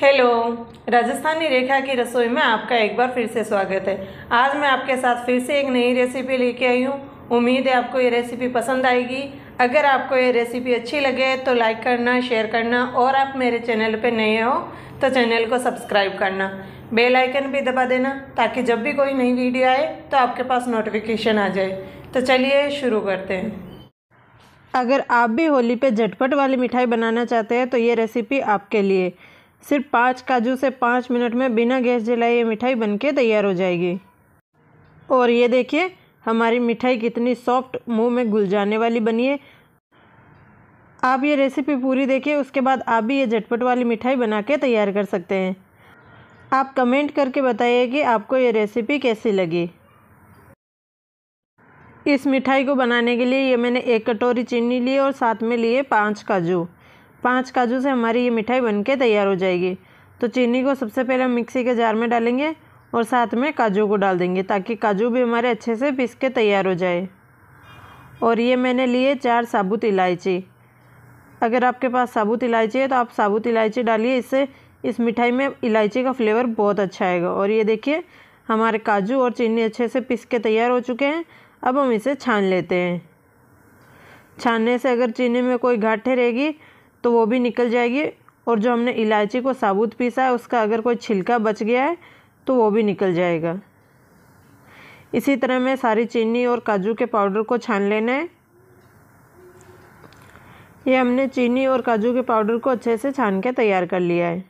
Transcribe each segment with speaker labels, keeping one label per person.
Speaker 1: hello Rajasthani रेखा की रसोई में आपका एक बार फिर से स्वागत है आज मैं आपके साथ फिर से एक नई रेसिपी लेके आई हूँ उम्मीद है आपको ये रेसिपी पसंद आएगी अगर आपको ये रेसिपी अच्छी लगे तो लाइक करना शेयर करना और आप मेरे चैनल पे नए हो तो चैनल को सब्सक्राइब करना बेल आइकन भी दबा देना ताकि जब भी कोई नई वीडियो आए तो आपके पास नोटिफिकेशन आ जाए तो चलिए शुरू करते हैं अगर आप भी होली पे झटपट वाली मिठाई बनाना चाहते हैं तो ये रेसिपी आपके लिए सिर्फ पाँच काजू से पाँच मिनट में बिना गैस जलाए ये मिठाई बनके तैयार हो जाएगी और ये देखिए हमारी मिठाई कितनी सॉफ्ट मुंह में घुल जाने वाली बनी है आप ये रेसिपी पूरी देखिए उसके बाद आप भी ये झटपट वाली मिठाई बना के तैयार कर सकते हैं आप कमेंट करके बताइए कि आपको ये रेसिपी कैसी लगी इस मिठाई को बनाने के लिए ये मैंने एक कटोरी चीनी ली और साथ में लिए पांच काजू पाँच काजू से हमारी ये मिठाई बन के तैयार हो जाएगी तो चीनी को सबसे पहले हम मिक्सी के जार में डालेंगे और साथ में काजू को डाल देंगे ताकि काजू भी हमारे अच्छे से पीस के तैयार हो जाए और ये मैंने लिए चार साबुत इलायची अगर आपके पास साबुत इलायची है तो आप साबुत इलायची डालिए इससे इस मिठाई में इलायची का फ्लेवर बहुत अच्छा आएगा और ये देखिए हमारे काजू और चीनी अच्छे से पिस के तैयार हो चुके हैं अब हम इसे छान लेते हैं छानने से अगर चीनी में कोई घाटे रहेगी तो वो भी निकल जाएगी और जो हमने इलायची को साबुत पीसा है उसका अगर कोई छिलका बच गया है तो वो भी निकल जाएगा इसी तरह मैं सारी चीनी और काजू के पाउडर को छान लेना है ये हमने चीनी और काजू के पाउडर को अच्छे से छान के तैयार कर लिया है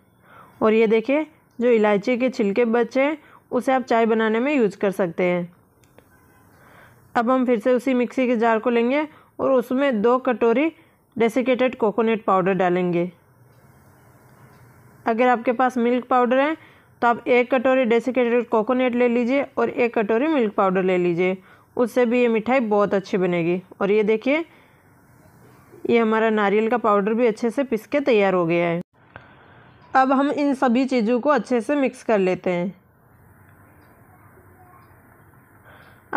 Speaker 1: और ये देखिए जो इलायची के छिलके बचे हैं उसे आप चाय बनाने में यूज़ कर सकते हैं अब हम फिर से उसी मिक्सी के जार को लेंगे और उसमें दो कटोरी डेसिकेटेड कोकोनट पाउडर डालेंगे अगर आपके पास मिल्क पाउडर है तो आप एक कटोरी डेसिकेटेड कोकोनट ले लीजिए और एक कटोरी मिल्क पाउडर ले लीजिए उससे भी ये मिठाई बहुत अच्छी बनेगी और ये देखिए ये हमारा नारियल का पाउडर भी अच्छे से पिस के तैयार हो गया है अब हम इन सभी चीज़ों को अच्छे से मिक्स कर लेते हैं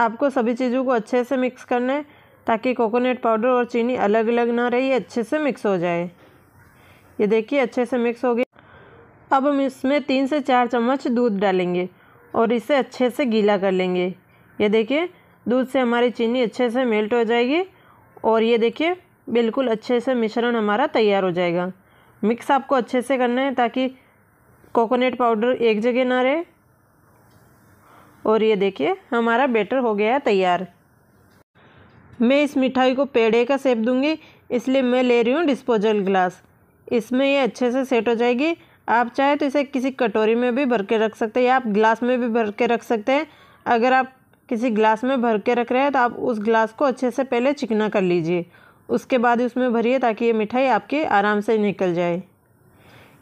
Speaker 1: आपको सभी चीज़ों को अच्छे से मिक्स करना है ताकि कोकोनट पाउडर और चीनी अलग अलग ना रही अच्छे से मिक्स हो जाए ये देखिए अच्छे से मिक्स हो गया अब हम इसमें तीन से चार चम्मच दूध डालेंगे और इसे अच्छे से गीला कर लेंगे ये देखिए दूध से हमारी चीनी अच्छे से मेल्ट हो जाएगी और ये देखिए बिल्कुल अच्छे से मिश्रण हमारा तैयार हो जाएगा मिक्स आपको अच्छे से करना है ताकि कोकोनट पाउडर एक जगह ना रहे और ये देखिए हमारा बेटर हो गया है तैयार मैं इस मिठाई को पेड़े का सेप दूंगी इसलिए मैं ले रही हूँ डिस्पोजल ग्लास इसमें ये अच्छे से सेट हो जाएगी आप चाहे तो इसे किसी कटोरी में भी भर के रख सकते हैं या आप ग्लास में भी भर के रख सकते हैं अगर आप किसी ग्लास में भर के रख रहे हैं तो आप उस ग्लास को अच्छे से पहले चिकना कर लीजिए उसके बाद उसमें भरिए ताकि ये मिठाई आपके आराम से निकल जाए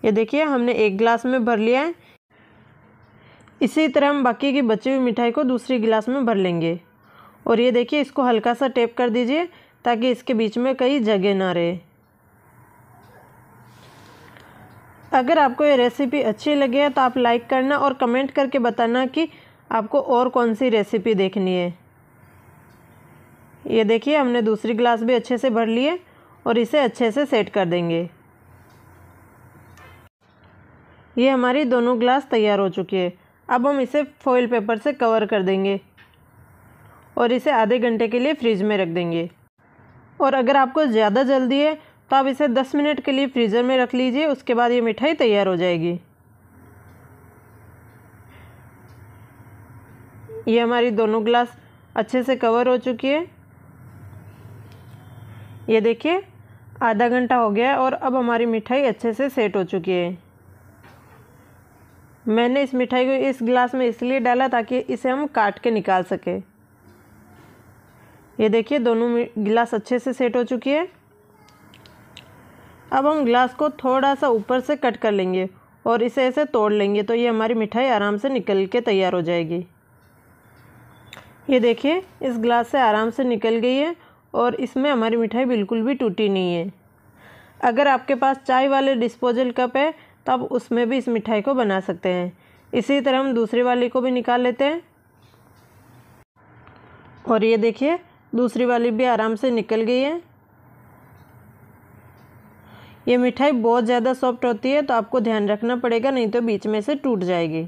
Speaker 1: ये देखिए हमने एक गिलास में भर लिया है इसी तरह हम बाकी की बची हुई मिठाई को दूसरी गिलास में भर लेंगे और ये देखिए इसको हल्का सा टेप कर दीजिए ताकि इसके बीच में कहीं जगह ना रहे अगर आपको ये रेसिपी अच्छी लगी है तो आप लाइक करना और कमेंट करके बताना कि आपको और कौन सी रेसिपी देखनी है ये देखिए हमने दूसरी ग्लास भी अच्छे से भर लिए और इसे अच्छे से सेट कर देंगे ये हमारी दोनों ग्लास तैयार हो चुकी है अब हम इसे फॉइल पेपर से कवर कर देंगे और इसे आधे घंटे के लिए फ्रिज में रख देंगे और अगर आपको ज़्यादा जल्दी है तो आप इसे 10 मिनट के लिए फ्रीज़र में रख लीजिए उसके बाद ये मिठाई तैयार हो जाएगी ये हमारी दोनों ग्लास अच्छे से कवर हो चुकी है ये देखिए आधा घंटा हो गया है और अब हमारी मिठाई अच्छे से सेट हो चुकी है मैंने इस मिठाई को इस ग्लास में इसलिए डाला ताकि इसे हम काट के निकाल सकें ये देखिए दोनों गिलास अच्छे से सेट हो चुकी है अब हम गिलास को थोड़ा सा ऊपर से कट कर लेंगे और इसे ऐसे तोड़ लेंगे तो ये हमारी मिठाई आराम से निकल के तैयार हो जाएगी ये देखिए इस गिलास से आराम से निकल गई है और इसमें हमारी मिठाई बिल्कुल भी टूटी नहीं है अगर आपके पास चाय वाले डिस्पोजल कप है तो आप उसमें भी इस मिठाई को बना सकते हैं इसी तरह हम दूसरे वाले को भी निकाल लेते हैं और ये देखिए दूसरी वाली भी आराम से निकल गई है ये मिठाई बहुत ज़्यादा सॉफ्ट होती है तो आपको ध्यान रखना पड़ेगा नहीं तो बीच में से टूट जाएगी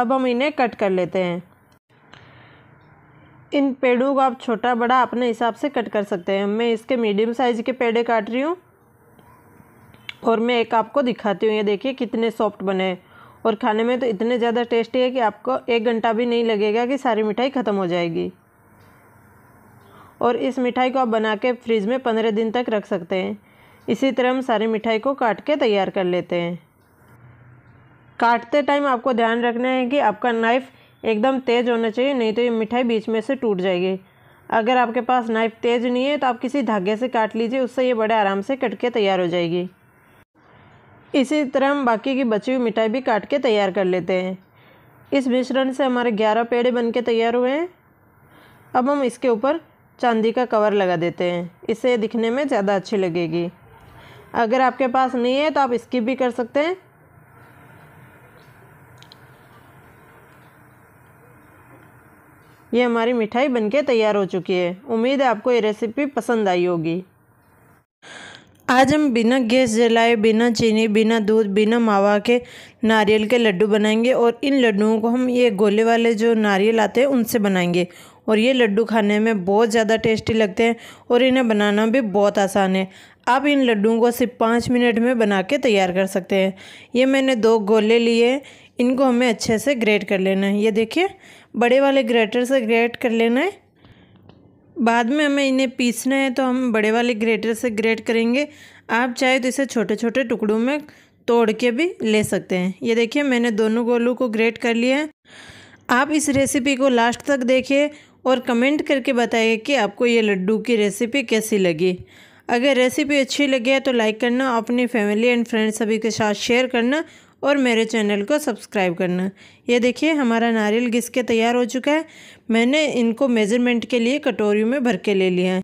Speaker 1: अब हम इन्हें कट कर लेते हैं इन पेड़ों को आप छोटा बड़ा अपने हिसाब से कट कर सकते हैं मैं इसके मीडियम साइज़ के पेड़े काट रही हूँ और मैं एक आपको दिखाती हूँ ये देखिए कितने सॉफ्ट बने हैं और खाने में तो इतने ज़्यादा टेस्टी है कि आपको एक घंटा भी नहीं लगेगा कि सारी मिठाई ख़त्म हो जाएगी और इस मिठाई को आप बना के फ्रिज में पंद्रह दिन तक रख सकते हैं इसी तरह हम सारी मिठाई को काट के तैयार कर लेते हैं काटते टाइम आपको ध्यान रखना है कि आपका नाइफ़ एकदम तेज़ होना चाहिए नहीं तो ये मिठाई बीच में से टूट जाएगी अगर आपके पास नाइफ़ तेज़ नहीं है तो आप किसी धागे से काट लीजिए उससे ये बड़े आराम से कट के तैयार हो जाएगी इसी तरह हम बाकी की बची हुई मिठाई भी काट के तैयार कर लेते हैं इस मिश्रण से हमारे ग्यारह पेड़े बन के तैयार हुए हैं अब हम इसके ऊपर चांदी का कवर लगा देते हैं इससे दिखने में ज़्यादा अच्छी लगेगी अगर आपके पास नहीं है तो आप स्किप भी कर सकते हैं ये हमारी मिठाई बनके तैयार हो चुकी है उम्मीद है आपको ये रेसिपी पसंद आई होगी आज हम बिना गैस जलाए बिना चीनी बिना दूध बिना मावा के नारियल के लड्डू बनाएंगे और इन लड्डुओं को हम ये गोले वाले जो नारियल आते हैं उनसे बनाएंगे और ये लड्डू खाने में बहुत ज़्यादा टेस्टी लगते हैं और इन्हें बनाना भी बहुत आसान है आप इन लड्डुओं को सिर्फ पाँच मिनट में बना के तैयार कर सकते हैं ये मैंने दो गोले लिए इनको हमें अच्छे से ग्रेट कर लेना है ये देखिए बड़े वाले ग्रेटर से ग्रेट कर लेना है बाद में हमें इन्हें पीसना है तो हम बड़े वाले ग्रेटर से ग्रेट करेंगे आप चाहे तो इसे छोटे छोटे टुकड़ों में तोड़ के भी ले सकते हैं ये देखिए मैंने दोनों गोलू को ग्रेट कर लिया है आप इस रेसिपी को लास्ट तक देखिए और कमेंट करके बताइए कि आपको ये लड्डू की रेसिपी कैसी लगी अगर रेसिपी अच्छी लगी है तो लाइक करना अपनी फैमिली एंड फ्रेंड्स सभी के साथ शेयर करना और मेरे चैनल को सब्सक्राइब करना ये देखिए हमारा नारियल घिस के तैयार हो चुका है मैंने इनको मेज़रमेंट के लिए कटोरियों में भर के ले लिया है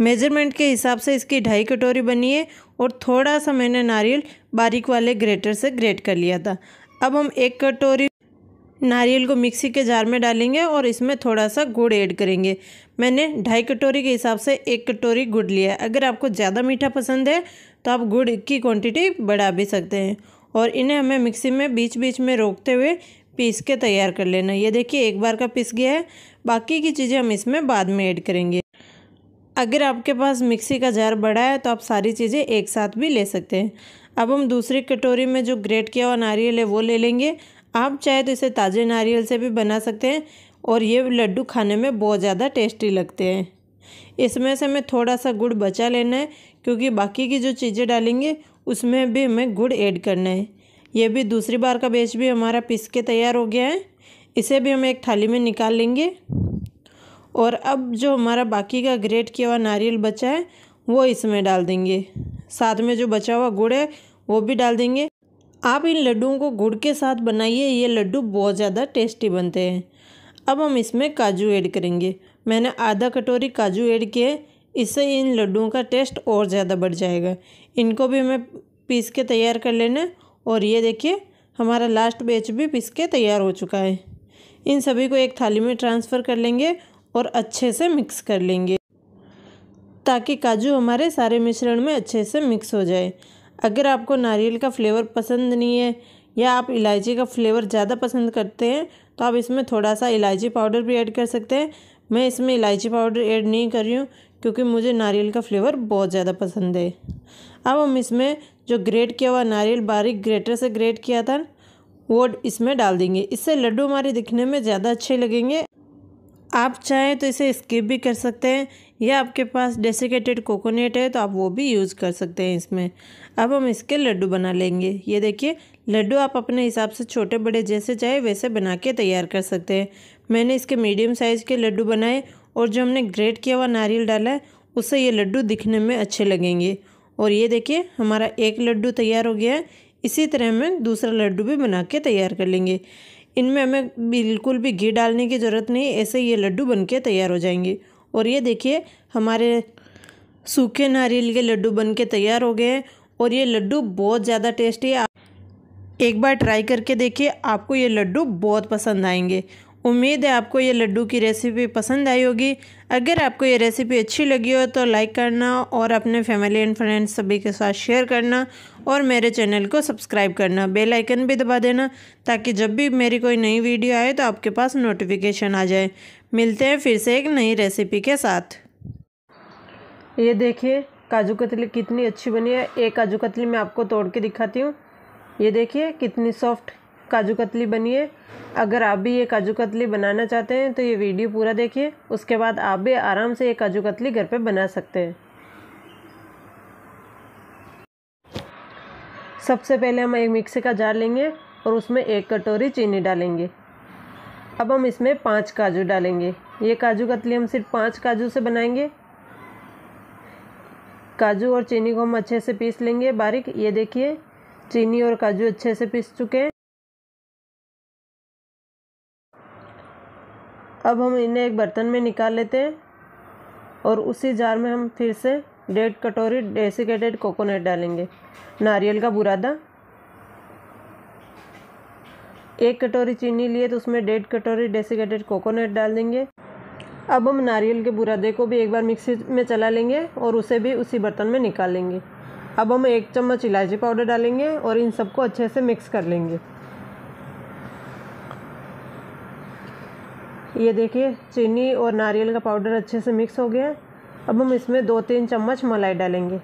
Speaker 1: मेज़रमेंट के हिसाब से इसकी ढाई कटोरी बनी है और थोड़ा सा मैंने नारियल बारीक वाले ग्रेटर से ग्रेट कर लिया था अब हम एक कटोरी नारियल को मिक्सी के जार में डालेंगे और इसमें थोड़ा सा गुड़ ऐड करेंगे मैंने ढाई कटोरी के हिसाब से एक कटोरी गुड़ लिया है अगर आपको ज़्यादा मीठा पसंद है तो आप गुड़ की क्वांटिटी बढ़ा भी सकते हैं और इन्हें हमें मिक्सी में बीच बीच में रोकते हुए पीस के तैयार कर लेना ये देखिए एक बार का पीस गया है बाकी की चीज़ें हम इसमें बाद में ऐड करेंगे अगर आपके पास मिक्सी का जार बड़ा है तो आप सारी चीज़ें एक साथ भी ले सकते हैं अब हम दूसरी कटोरी में जो ग्रेट किया हुआ नारियल है वो ले लेंगे आप चाहे तो इसे ताज़े नारियल से भी बना सकते हैं और ये लड्डू खाने में बहुत ज़्यादा टेस्टी लगते हैं इसमें से हमें थोड़ा सा गुड़ बचा लेना है क्योंकि बाकी की जो चीज़ें डालेंगे उसमें भी हमें गुड़ ऐड करना है ये भी दूसरी बार का बेच भी हमारा पिस के तैयार हो गया है इसे भी हम एक थाली में निकाल लेंगे और अब जो हमारा बाकी का ग्रेट किया हुआ नारियल बचा है वो इसमें डाल देंगे साथ में जो बचा हुआ गुड़ है वो भी डाल देंगे आप इन लड्डुओं को गुड़ के साथ बनाइए ये लड्डू बहुत ज़्यादा टेस्टी बनते हैं अब हम इसमें काजू ऐड करेंगे मैंने आधा कटोरी काजू ऐड किए इससे इन लड्डुओं का टेस्ट और ज़्यादा बढ़ जाएगा इनको भी हमें पीस के तैयार कर लेना और ये देखिए हमारा लास्ट बैच भी पिस के तैयार हो चुका है इन सभी को एक थाली में ट्रांसफ़र कर लेंगे और अच्छे से मिक्स कर लेंगे ताकि काजू हमारे सारे मिश्रण में अच्छे से मिक्स हो जाए अगर आपको नारियल का फ्लेवर पसंद नहीं है या आप इलायची का फ्लेवर ज़्यादा पसंद करते हैं तो आप इसमें थोड़ा सा इलायची पाउडर भी ऐड कर सकते हैं मैं इसमें इलायची पाउडर ऐड नहीं कर रही हूँ क्योंकि मुझे नारियल का फ्लेवर बहुत ज़्यादा पसंद है अब हम इसमें जो ग्रेट किया हुआ नारियल बारीक ग्रेटर से ग्रेट किया था वो इसमें डाल देंगे इससे लड्डू हमारे दिखने में ज़्यादा अच्छे लगेंगे आप चाहें तो इसे स्किप भी कर सकते हैं या आपके पास डेसिकेटेड कोकोनट है तो आप वो भी यूज़ कर सकते हैं इसमें अब हम इसके लड्डू बना लेंगे ये देखिए लड्डू आप अपने हिसाब से छोटे बड़े जैसे चाहे वैसे बना के तैयार कर सकते हैं मैंने इसके मीडियम साइज़ के लड्डू बनाए और जो हमने ग्रेट किया हुआ नारियल डाला है उससे ये लड्डू दिखने में अच्छे लगेंगे और ये देखिए हमारा एक लड्डू तैयार हो गया है इसी तरह हमें दूसरा लड्डू भी बना के तैयार कर लेंगे इनमें हमें बिल्कुल भी घी डालने की ज़रूरत नहीं ऐसे ये लड्डू बन के तैयार हो जाएंगे और ये देखिए हमारे सूखे नारियल के लड्डू बन के तैयार हो गए हैं और ये लड्डू बहुत ज़्यादा टेस्टी है एक बार ट्राई करके देखिए आपको ये लड्डू बहुत पसंद आएंगे उम्मीद है आपको ये लड्डू की रेसिपी पसंद आई होगी अगर आपको ये रेसिपी अच्छी लगी हो तो लाइक करना और अपने फैमिली एंड फ्रेंड्स सभी के साथ शेयर करना और मेरे चैनल को सब्सक्राइब करना बेल आइकन भी दबा देना ताकि जब भी मेरी कोई नई वीडियो आए तो आपके पास नोटिफिकेशन आ जाए मिलते हैं फिर से एक नई रेसिपी के साथ ये देखिए काजू कतली कितनी अच्छी बनी है एक काजू कतली मैं आपको तोड़ के दिखाती हूँ ये देखिए कितनी सॉफ्ट काजू कतली बनी है अगर आप भी ये काजू कतली बनाना चाहते हैं तो ये वीडियो पूरा देखिए उसके बाद आप भी आराम से ये काजू कतली घर पे बना सकते हैं सबसे पहले हम एक मिक्सी का जार लेंगे और उसमें एक कटोरी चीनी डालेंगे अब हम इसमें पाँच काजू डालेंगे ये काजू कतली हम सिर्फ पाँच काजू से बनाएंगे काजू और चीनी को हम अच्छे से पीस लेंगे बारीक ये देखिए चीनी और काजू अच्छे से पीस चुके हैं अब हम इन्हें एक बर्तन में निकाल लेते हैं और उसी जार में हम फिर से डेढ़ कटोरी डेसिकेटेड कोकोनट डालेंगे नारियल का बुरादा एक कटोरी चीनी लिए तो उसमें डेढ़ कटोरी डेसिकेटेड कोकोनट डाल देंगे अब हम नारियल के बुरादे को भी एक बार मिक्सी में चला लेंगे और उसे भी उसी बर्तन में निकाल लेंगे अब हम एक चम्मच इलायची पाउडर डालेंगे और इन सबको अच्छे से मिक्स कर लेंगे ये देखिए चीनी और नारियल का पाउडर अच्छे से मिक्स हो गया अब हम इसमें दो तीन चम्मच मलाई डालेंगे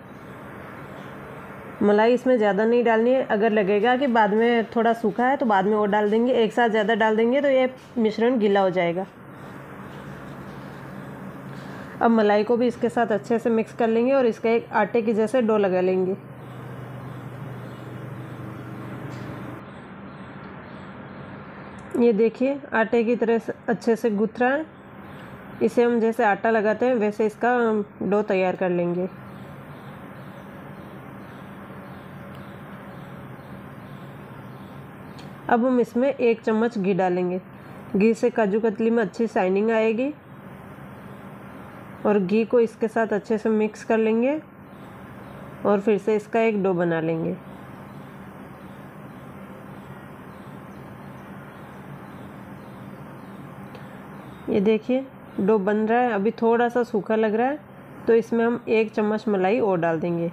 Speaker 1: मलाई इसमें ज़्यादा नहीं डालनी है अगर लगेगा कि बाद में थोड़ा सूखा है तो बाद में और डाल देंगे एक साथ ज़्यादा डाल देंगे तो ये मिश्रण गीला हो जाएगा अब मलाई को भी इसके साथ अच्छे से मिक्स कर लेंगे और इसका एक आटे की जैसे डो लगा लेंगे ये देखिए आटे की तरह से अच्छे से गुथ रहा है इसे हम जैसे आटा लगाते हैं वैसे इसका डो तैयार कर लेंगे अब हम इसमें एक चम्मच घी डालेंगे घी से काजू कतली में अच्छी शाइनिंग आएगी और घी को इसके साथ अच्छे से मिक्स कर लेंगे और फिर से इसका एक डो बना लेंगे ये देखिए डो बन रहा है अभी थोड़ा सा सूखा लग रहा है तो इसमें हम एक चम्मच मलाई और डाल देंगे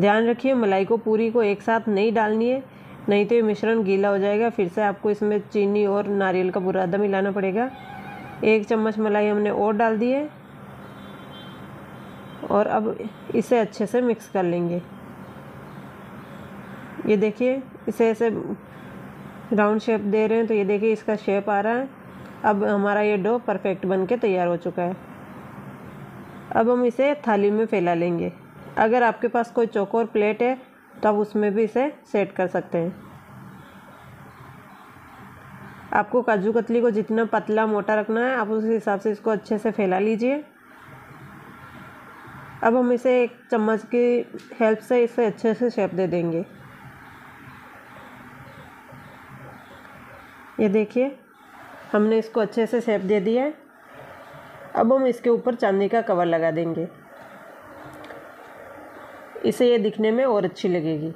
Speaker 1: ध्यान रखिए मलाई को पूरी को एक साथ नहीं डालनी है नहीं तो ये मिश्रण गीला हो जाएगा फिर से आपको इसमें चीनी और नारियल का बुरादा मिलाना पड़ेगा एक चम्मच मलाई हमने और डाल दी है और अब इसे अच्छे से मिक्स कर लेंगे ये देखिए इसे ऐसे राउंड शेप दे रहे हैं तो ये देखिए इसका शेप आ रहा है अब हमारा ये डो परफेक्ट बन के तैयार हो चुका है अब हम इसे थाली में फैला लेंगे अगर आपके पास कोई चौकोर प्लेट है तो आप उसमें भी इसे सेट कर सकते हैं आपको काजू कतली को जितना पतला मोटा रखना है आप उस हिसाब से इसको अच्छे से फैला लीजिए अब हम इसे एक चम्मच की हेल्प से इसे अच्छे से शेप दे देंगे ये देखिए हमने इसको अच्छे से सेप दे दिया है अब हम इसके ऊपर चांदी का कवर लगा देंगे इसे ये दिखने में और अच्छी लगेगी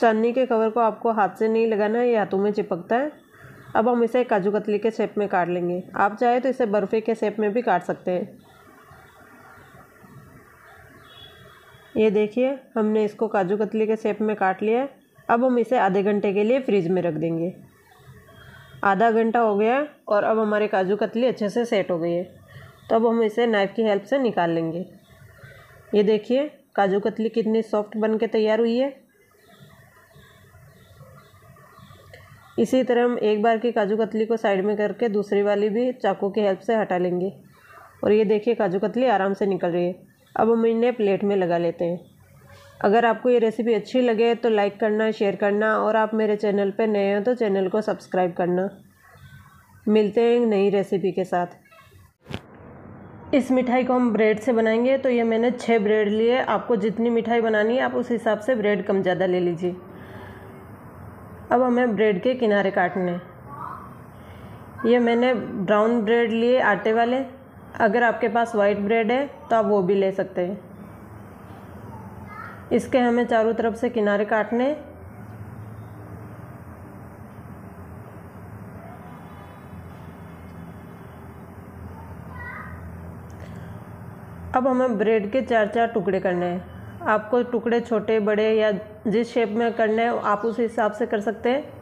Speaker 1: चांदी के कवर को आपको हाथ से नहीं लगाना है ये हाथों में चिपकता है अब हम इसे काजू कतली के शेप में काट लेंगे आप चाहे तो इसे बर्फ़ी के शेप में भी काट सकते हैं ये देखिए हमने इसको काजू कतली के शेप में काट लिया है अब हम इसे आधे घंटे के लिए फ्रिज में रख देंगे आधा घंटा हो गया और अब हमारे काजू कतली अच्छे से सेट हो गई है तो अब हम इसे नाइफ़ की हेल्प से निकाल लेंगे ये देखिए काजू कतली कितनी सॉफ्ट बन के तैयार हुई है इसी तरह हम एक बार की काजू कतली को साइड में करके दूसरी वाली भी चाकू की हेल्प से हटा लेंगे और ये देखिए काजू कतली आराम से निकल रही है अब हम इन्हें प्लेट में लगा लेते हैं अगर आपको ये रेसिपी अच्छी लगे तो लाइक करना शेयर करना और आप मेरे चैनल पर नए हो तो चैनल को सब्सक्राइब करना मिलते हैं नई रेसिपी के साथ इस मिठाई को हम ब्रेड से बनाएंगे तो ये मैंने छः ब्रेड लिए आपको जितनी मिठाई बनानी है आप उस हिसाब से ब्रेड कम ज़्यादा ले लीजिए अब हमें ब्रेड के किनारे काटने ये मैंने ब्राउन ब्रेड लिए आटे वाले अगर आपके पास वाइट ब्रेड है तो आप वो भी ले सकते हैं इसके हमें चारों तरफ से किनारे काटने अब हमें ब्रेड के चार चार टुकड़े करने हैं आपको टुकड़े छोटे बड़े या जिस शेप में करने हैं आप उस हिसाब से कर सकते हैं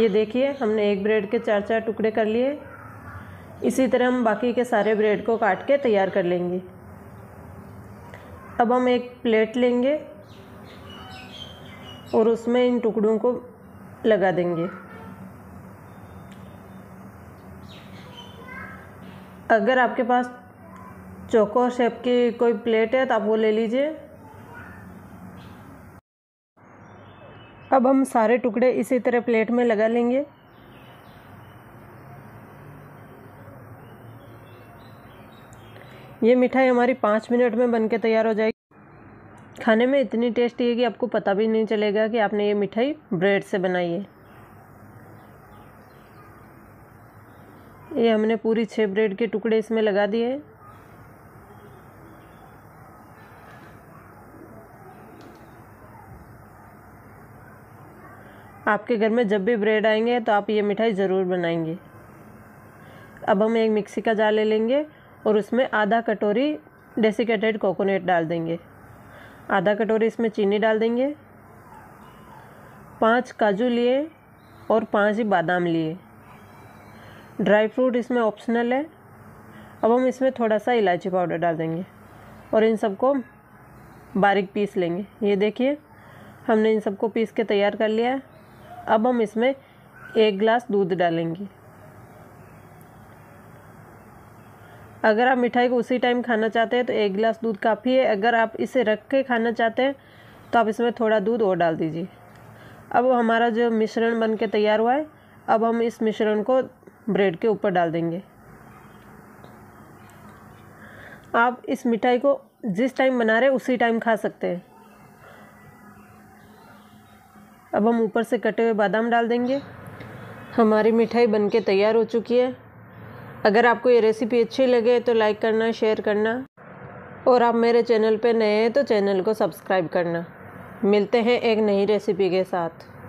Speaker 1: ये देखिए हमने एक ब्रेड के चार चार टुकड़े कर लिए इसी तरह हम बाकी के सारे ब्रेड को काट के तैयार कर लेंगे अब हम एक प्लेट लेंगे और उसमें इन टुकड़ों को लगा देंगे अगर आपके पास चोको शेप की कोई प्लेट है तो आप वो ले लीजिए अब हम सारे टुकड़े इसी तरह प्लेट में लगा लेंगे ये मिठाई हमारी पाँच मिनट में बनके तैयार हो जाएगी खाने में इतनी टेस्टी है कि आपको पता भी नहीं चलेगा कि आपने ये मिठाई ब्रेड से बनाई है ये हमने पूरी छः ब्रेड के टुकड़े इसमें लगा दिए हैं आपके घर में जब भी ब्रेड आएंगे तो आप ये मिठाई ज़रूर बनाएंगे अब हम एक मिक्सी का जार ले लेंगे और उसमें आधा कटोरी डेसिकेटेड कोकोनट डाल देंगे आधा कटोरी इसमें चीनी डाल देंगे पांच काजू लिए और पांच ही बादाम लिए ड्राई फ्रूट इसमें ऑप्शनल है अब हम इसमें थोड़ा सा इलायची पाउडर डाल देंगे और इन सबको बारीक पीस लेंगे ये देखिए हमने इन सबको पीस के तैयार कर लिया है अब हम इसमें एक गिलास दूध डालेंगे अगर आप मिठाई को उसी टाइम खाना चाहते हैं तो एक गिलास दूध काफ़ी है अगर आप इसे रख के खाना चाहते हैं तो आप इसमें थोड़ा दूध और डाल दीजिए अब हमारा जो मिश्रण बन के तैयार हुआ है अब हम इस मिश्रण को ब्रेड के ऊपर डाल देंगे आप इस मिठाई को जिस टाइम बना रहे उसी टाइम खा सकते हैं अब हम ऊपर से कटे हुए बादाम डाल देंगे हमारी मिठाई बनके तैयार हो चुकी है अगर आपको ये रेसिपी अच्छी लगे तो लाइक करना शेयर करना और आप मेरे चैनल पे नए हैं तो चैनल को सब्सक्राइब करना मिलते हैं एक नई रेसिपी के साथ